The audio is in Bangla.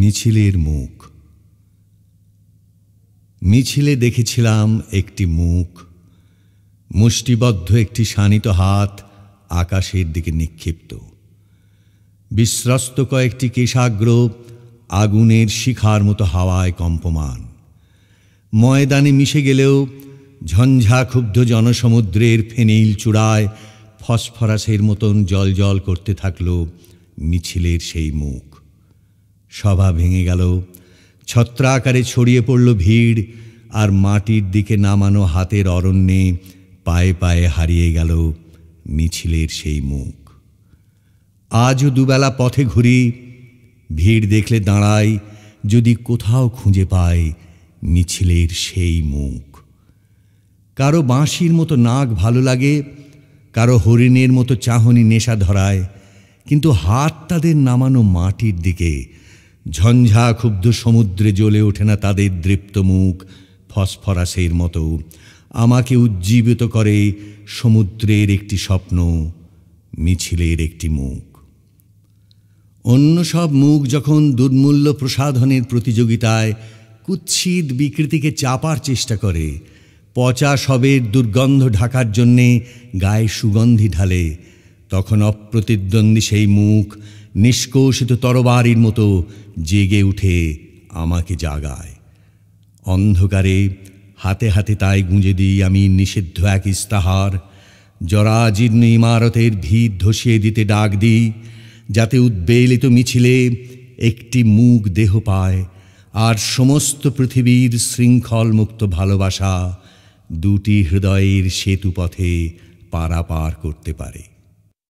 মিছিলের মুখ মিছিলে দেখেছিলাম একটি মুখ মুষ্টিবদ্ধ একটি শানিত হাত আকাশের দিকে নিক্ষিপ্ত বিশ্রস্ত কয়েকটি কেশাগ্র আগুনের শিখার মতো হাওয়ায় কম্পমান ময়দানে মিশে গেলেও ঝঞ্ঝাক্ষুব্ধ জনসমুদ্রের ফেনেইল চূড়ায় ফসফরাসের মতন জল জল করতে থাকল মিছিলের সেই মুখ সভা ভেঙে গেল ছত্রাকারে ছড়িয়ে পড়ল ভিড় আর মাটির দিকে নামানো হাতের অরণ্যে পায়ে পায়ে হারিয়ে গেল মিছিলের সেই মুখ আজও দুবেলা পথে ঘুরি ভিড় দেখলে দাঁড়াই যদি কোথাও খুঁজে পায় মিছিলের সেই মুখ কারো বাঁশির মতো নাক ভালো লাগে কারো হরিণের মতো চাহনি নেশা ধরায় কিন্তু হাত তাদের নামানো মাটির দিকে ঝঞ্ঝা ক্ষুব্ধ সমুদ্রে জ্বলে ওঠে না তাদের দৃপ্ত মুখ ফসফরাসের মতো আমাকে উজ্জীবিত করে সমুদ্রের একটি স্বপ্ন মিছিলের একটি মুখ অন্য সব মুখ যখন দুর্মূল্য প্রসাধনের প্রতিযোগিতায় কুৎসিত বিকৃতিকে চাপার চেষ্টা করে পচা সবের দুর্গন্ধ ঢাকার জন্যে গায়ে সুগন্ধি ঢালে তখন অপ্রতিদ্বন্দ্বী সেই মুখ নিষ্কৌষিত তরবারির মতো জেগে উঠে আমাকে জাগায় অন্ধকারে হাতে হাতে তাই গুঁজে দিই আমি নিষিদ্ধ এক ইস্তাহার জরাজীর্ণ ইমারতের ভিত ধসিয়ে দিতে ডাক দিই যাতে উদ্বেলিত মিছিলে একটি মুখ দেহ পায় আর সমস্ত পৃথিবীর শৃঙ্খলমুক্ত ভালোবাসা দুটি হৃদয়ের সেতু পথে পারাপার করতে পারে